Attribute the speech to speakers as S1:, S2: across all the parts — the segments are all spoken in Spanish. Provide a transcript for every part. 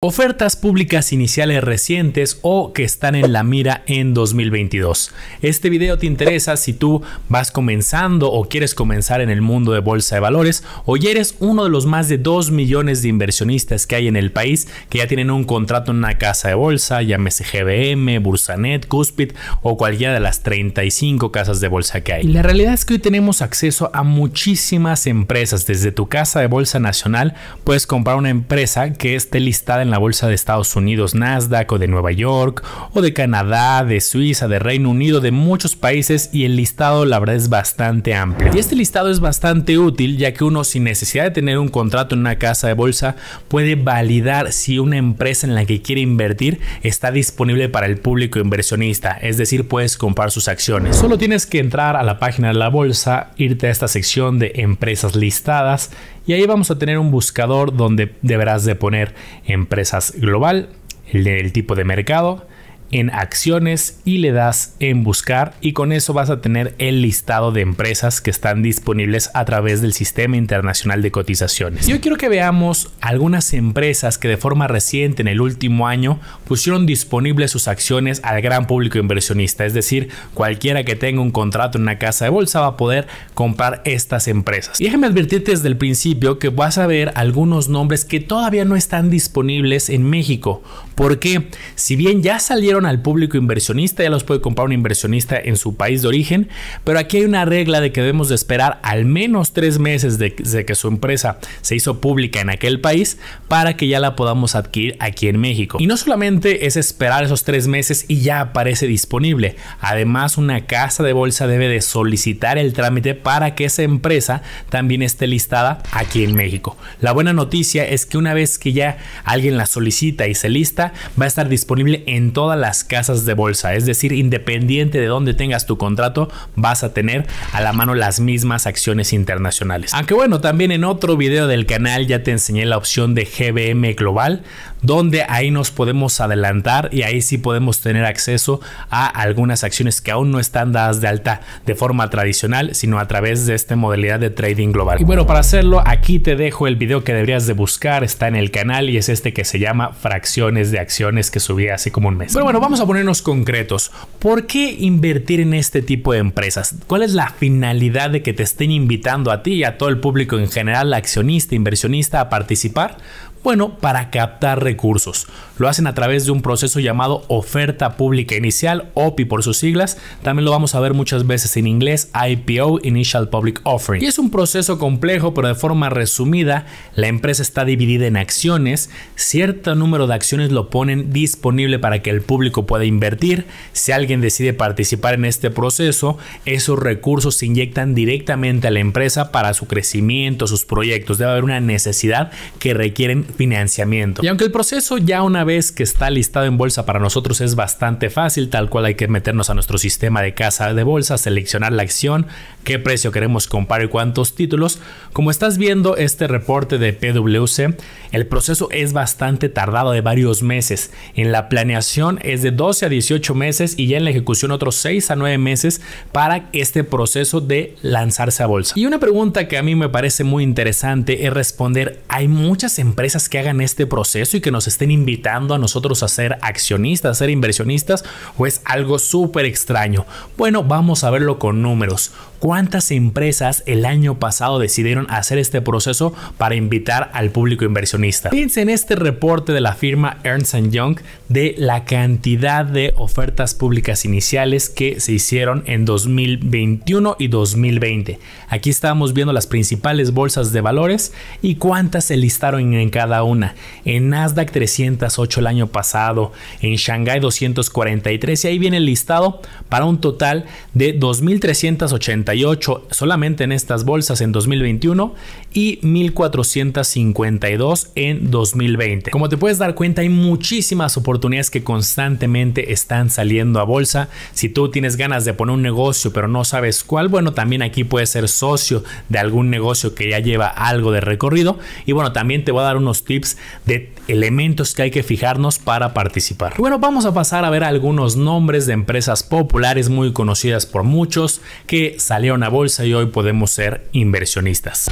S1: Ofertas públicas iniciales recientes o que están en la mira en 2022. Este video te interesa si tú vas comenzando o quieres comenzar en el mundo de bolsa de valores o ya eres uno de los más de 2 millones de inversionistas que hay en el país que ya tienen un contrato en una casa de bolsa, llámese GBM, Bursanet, Cuspid o cualquiera de las 35 casas de bolsa que hay. La realidad es que hoy tenemos acceso a muchísimas empresas. Desde tu casa de bolsa nacional puedes comprar una empresa que esté listada en la bolsa de Estados Unidos Nasdaq o de Nueva York o de Canadá, de Suiza, de Reino Unido, de muchos países y el listado la verdad es bastante amplio. Y este listado es bastante útil ya que uno sin necesidad de tener un contrato en una casa de bolsa puede validar si una empresa en la que quiere invertir está disponible para el público inversionista, es decir, puedes comprar sus acciones. Solo tienes que entrar a la página de la bolsa, irte a esta sección de empresas listadas y ahí vamos a tener un buscador donde deberás de poner empresas global, el, tipo de mercado, en acciones y le das en buscar y con eso vas a tener el listado de empresas que están disponibles a través del sistema internacional de cotizaciones. Yo quiero que veamos algunas empresas que de forma reciente en el último año pusieron disponibles sus acciones al gran público inversionista, es decir, cualquiera que tenga un contrato en una casa de bolsa va a poder comprar estas empresas. Y déjame advertirte desde el principio que vas a ver algunos nombres que todavía no están disponibles en México, porque si bien ya salieron al público inversionista, ya los puede comprar un inversionista en su país de origen, pero aquí hay una regla de que debemos de esperar al menos tres meses desde de que su empresa se hizo pública en aquel país para que ya la podamos adquirir aquí en México. Y no solamente es esperar esos tres meses y ya aparece disponible, además una casa de bolsa debe de solicitar el trámite para que esa empresa también esté listada aquí en México. La buena noticia es que una vez que ya alguien la solicita y se lista, va a estar disponible en toda la casas de bolsa. Es decir, independiente de dónde tengas tu contrato, vas a tener a la mano las mismas acciones internacionales. Aunque bueno, también en otro vídeo del canal ya te enseñé la opción de GBM Global, donde ahí nos podemos adelantar y ahí sí podemos tener acceso a algunas acciones que aún no están dadas de alta de forma tradicional, sino a través de esta modalidad de trading global. Y bueno, para hacerlo, aquí te dejo el vídeo que deberías de buscar, está en el canal y es este que se llama Fracciones de Acciones que subí hace como un mes. bueno, vamos a ponernos concretos. ¿Por qué invertir en este tipo de empresas? ¿Cuál es la finalidad de que te estén invitando a ti y a todo el público en general, accionista, inversionista, a participar? Bueno, para captar recursos. Lo hacen a través de un proceso llamado oferta pública inicial, OPI por sus siglas. También lo vamos a ver muchas veces en inglés, IPO, Initial Public Offering. Y es un proceso complejo, pero de forma resumida, la empresa está dividida en acciones. Cierto número de acciones lo ponen disponible para que el público pueda invertir. Si alguien decide participar en este proceso, esos recursos se inyectan directamente a la empresa para su crecimiento, sus proyectos. Debe haber una necesidad que requieren financiamiento. Y aunque el proceso ya una vez que está listado en bolsa para nosotros es bastante fácil, tal cual hay que meternos a nuestro sistema de casa de bolsa, seleccionar la acción, qué precio queremos comprar y cuántos títulos, como estás viendo este reporte de PwC, el proceso es bastante tardado de varios meses. En la planeación es de 12 a 18 meses y ya en la ejecución otros 6 a 9 meses para este proceso de lanzarse a bolsa. Y una pregunta que a mí me parece muy interesante es responder, hay muchas empresas que hagan este proceso y que nos estén invitando a nosotros a ser accionistas, a ser inversionistas o es algo súper extraño? Bueno, vamos a verlo con números. ¿Cuántas empresas el año pasado decidieron hacer este proceso para invitar al público inversionista? Piensen en este reporte de la firma Ernst Young de la cantidad de ofertas públicas iniciales que se hicieron en 2021 y 2020. Aquí estamos viendo las principales bolsas de valores y cuántas se listaron en cada una. En Nasdaq 308 el año pasado, en Shanghai 243 y ahí viene el listado para un total de 2.388 solamente en estas bolsas en 2021 y 1.452 en 2020. Como te puedes dar cuenta hay muchísimas oportunidades que constantemente están saliendo a bolsa. Si tú tienes ganas de poner un negocio pero no sabes cuál, bueno, también aquí puedes ser socio de algún negocio que ya lleva algo de recorrido y bueno, también te voy a dar unos tips de elementos que hay que fijarnos para participar. Bueno, vamos a pasar a ver algunos nombres de empresas populares muy conocidas por muchos que salieron a bolsa y hoy podemos ser inversionistas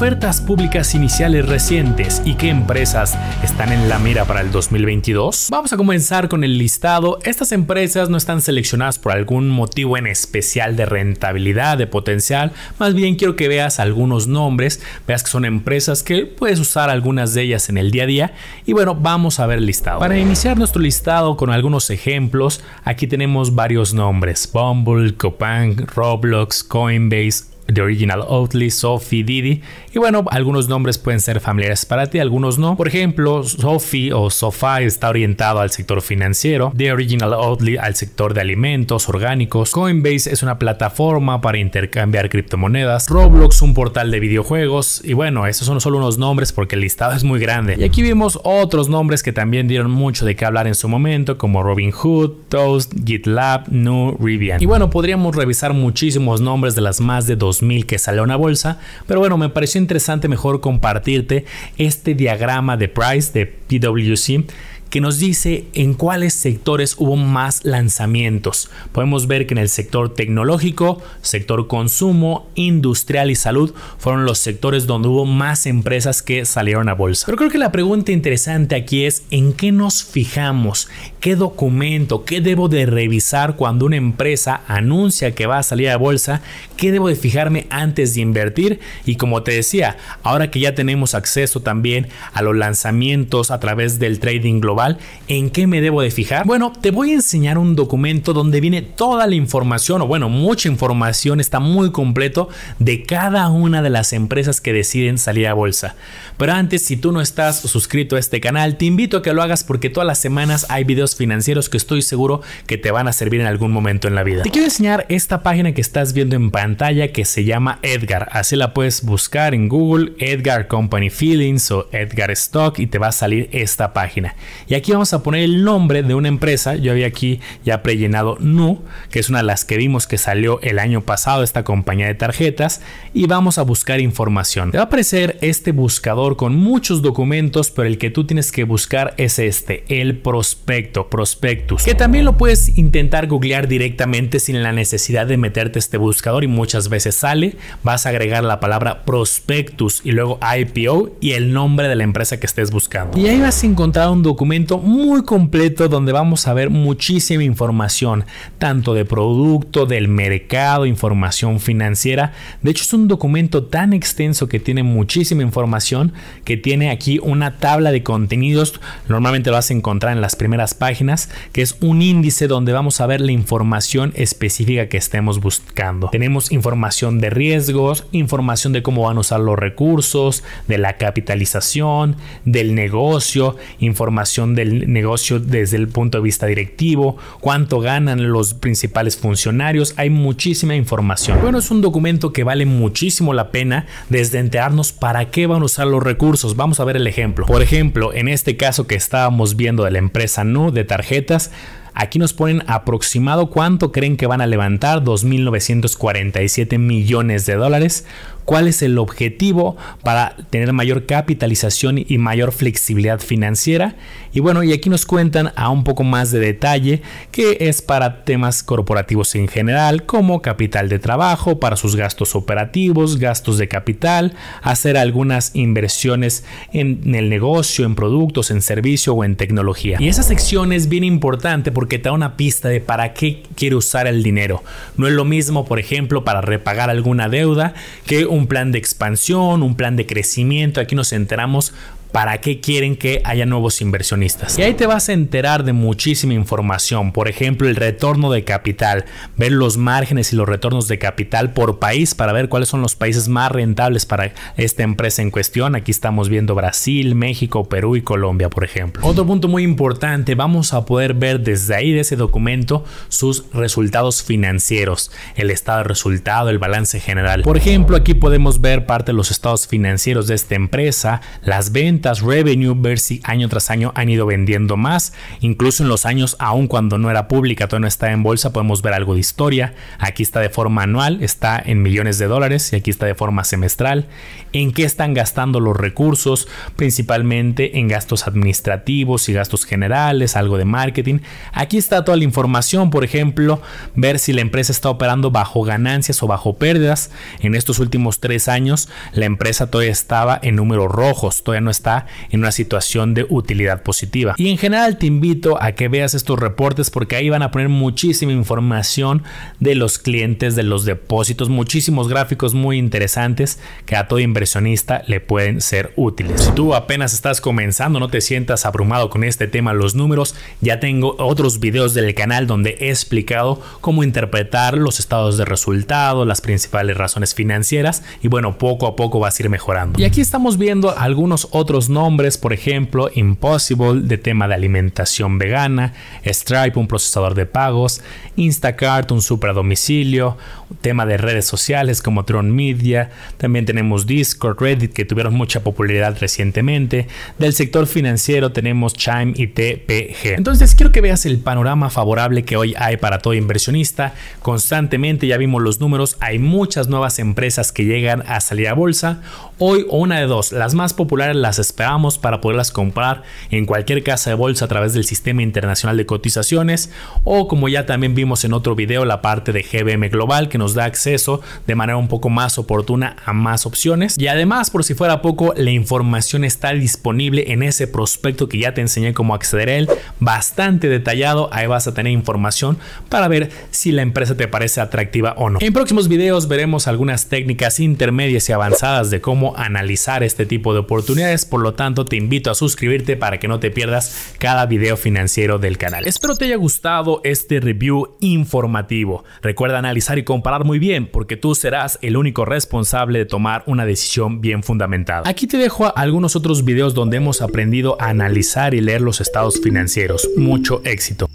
S1: ofertas públicas iniciales recientes y qué empresas están en la mira para el 2022? Vamos a comenzar con el listado. Estas empresas no están seleccionadas por algún motivo en especial de rentabilidad, de potencial. Más bien quiero que veas algunos nombres, veas que son empresas que puedes usar algunas de ellas en el día a día. Y bueno, vamos a ver el listado. Para iniciar nuestro listado con algunos ejemplos, aquí tenemos varios nombres. Bumble, copán Roblox, Coinbase, The Original Outly, Sophie, Didi. Y bueno, algunos nombres pueden ser familiares para ti, algunos no. Por ejemplo, Sophie o Sofa está orientado al sector financiero, The Original Outly al sector de alimentos orgánicos, Coinbase es una plataforma para intercambiar criptomonedas, Roblox un portal de videojuegos. Y bueno, esos son solo unos nombres porque el listado es muy grande. Y aquí vimos otros nombres que también dieron mucho de qué hablar en su momento, como robin hood Toast, GitLab, Nu, Rivian. Y bueno, podríamos revisar muchísimos nombres de las más de 2 mil que salió una bolsa. Pero bueno, me pareció interesante mejor compartirte este diagrama de price de PwC que nos dice en cuáles sectores hubo más lanzamientos. Podemos ver que en el sector tecnológico, sector consumo, industrial y salud fueron los sectores donde hubo más empresas que salieron a bolsa. Pero creo que la pregunta interesante aquí es en qué nos fijamos, qué documento, qué debo de revisar cuando una empresa anuncia que va a salir a bolsa, qué debo de fijarme antes de invertir y como te decía, ahora que ya tenemos acceso también a los lanzamientos a través del trading global, ¿en qué me debo de fijar? Bueno, te voy a enseñar un documento donde viene toda la información, o bueno, mucha información, está muy completo de cada una de las empresas que deciden salir a bolsa. Pero antes, si tú no estás suscrito a este canal, te invito a que lo hagas porque todas las semanas hay videos financieros que estoy seguro que te van a servir en algún momento en la vida. Te quiero enseñar esta página que estás viendo en pantalla que se llama Edgar. Así la puedes buscar en Google, Edgar Company Feelings o Edgar Stock y te va a salir esta página. Y aquí vamos a poner el nombre de una empresa. Yo había aquí ya prellenado Nu, que es una de las que vimos que salió el año pasado, esta compañía de tarjetas. Y vamos a buscar información. Te va a aparecer este buscador con muchos documentos, pero el que tú tienes que buscar es este, el prospecto, prospectus. Que también lo puedes intentar googlear directamente sin la necesidad de meterte este buscador y muchas veces sale. Vas a agregar la palabra prospectus y luego IPO y el nombre de la empresa que estés buscando. Y ahí vas a encontrar un documento muy completo donde vamos a ver muchísima información, tanto de producto, del mercado, información financiera. De hecho, es un documento tan extenso que tiene muchísima información, que tiene aquí una tabla de contenidos, normalmente vas a encontrar en las primeras páginas, que es un índice donde vamos a ver la información específica que estemos buscando. Tenemos información de riesgos, información de cómo van a usar los recursos, de la capitalización, del negocio, información del negocio desde el punto de vista directivo, cuánto ganan los principales funcionarios, hay muchísima información. Bueno, es un documento que vale muchísimo la pena desde enterarnos para qué van a usar los recursos. Vamos a ver el ejemplo. Por ejemplo, en este caso que estábamos viendo de la empresa no de tarjetas, Aquí nos ponen aproximado cuánto creen que van a levantar, 2.947 millones de dólares cuál es el objetivo para tener mayor capitalización y mayor flexibilidad financiera. Y bueno, y aquí nos cuentan a un poco más de detalle que es para temas corporativos en general, como capital de trabajo, para sus gastos operativos, gastos de capital, hacer algunas inversiones en el negocio, en productos, en servicio o en tecnología. Y esa sección es bien importante porque te da una pista de para qué quiere usar el dinero. No es lo mismo, por ejemplo, para repagar alguna deuda que un un plan de expansión, un plan de crecimiento. Aquí nos centramos para qué quieren que haya nuevos inversionistas. Y ahí te vas a enterar de muchísima información, por ejemplo el retorno de capital, ver los márgenes y los retornos de capital por país para ver cuáles son los países más rentables para esta empresa en cuestión. Aquí estamos viendo Brasil, México, Perú y Colombia, por ejemplo. Otro punto muy importante, vamos a poder ver desde ahí de ese documento sus resultados financieros, el estado de resultado, el balance general. Por ejemplo, aquí podemos ver parte de los estados financieros de esta empresa, las ventas, revenue, ver si año tras año han ido vendiendo más. Incluso en los años, aún cuando no era pública, todavía no está en bolsa, podemos ver algo de historia. Aquí está de forma anual, está en millones de dólares y aquí está de forma semestral. ¿En qué están gastando los recursos? Principalmente en gastos administrativos y gastos generales, algo de marketing. Aquí está toda la información, por ejemplo, ver si la empresa está operando bajo ganancias o bajo pérdidas. En estos últimos tres años, la empresa todavía estaba en números rojos, todavía no está en una situación de utilidad positiva. Y en general te invito a que veas estos reportes porque ahí van a poner muchísima información de los clientes, de los depósitos, muchísimos gráficos muy interesantes que a todo inversionista le pueden ser útiles. Si tú apenas estás comenzando, no te sientas abrumado con este tema, los números, ya tengo otros videos del canal donde he explicado cómo interpretar los estados de resultado, las principales razones financieras y bueno, poco a poco vas a ir mejorando. Y aquí estamos viendo algunos otros nombres, por ejemplo, Impossible de tema de alimentación vegana, Stripe un procesador de pagos, Instacart un super domicilio, tema de redes sociales como Tron Media, también tenemos Discord, Reddit que tuvieron mucha popularidad recientemente, del sector financiero tenemos Chime y TPG. Entonces quiero que veas el panorama favorable que hoy hay para todo inversionista, constantemente ya vimos los números, hay muchas nuevas empresas que llegan a salir a bolsa, Hoy una de dos, las más populares las esperamos para poderlas comprar en cualquier casa de bolsa a través del sistema internacional de cotizaciones o como ya también vimos en otro video la parte de GBM Global que nos da acceso de manera un poco más oportuna a más opciones y además por si fuera poco la información está disponible en ese prospecto que ya te enseñé cómo acceder a él bastante detallado ahí vas a tener información para ver si la empresa te parece atractiva o no en próximos videos veremos algunas técnicas intermedias y avanzadas de cómo analizar este tipo de oportunidades, por lo tanto te invito a suscribirte para que no te pierdas cada video financiero del canal. Espero te haya gustado este review informativo. Recuerda analizar y comparar muy bien porque tú serás el único responsable de tomar una decisión bien fundamentada. Aquí te dejo algunos otros videos donde hemos aprendido a analizar y leer los estados financieros. Mucho éxito.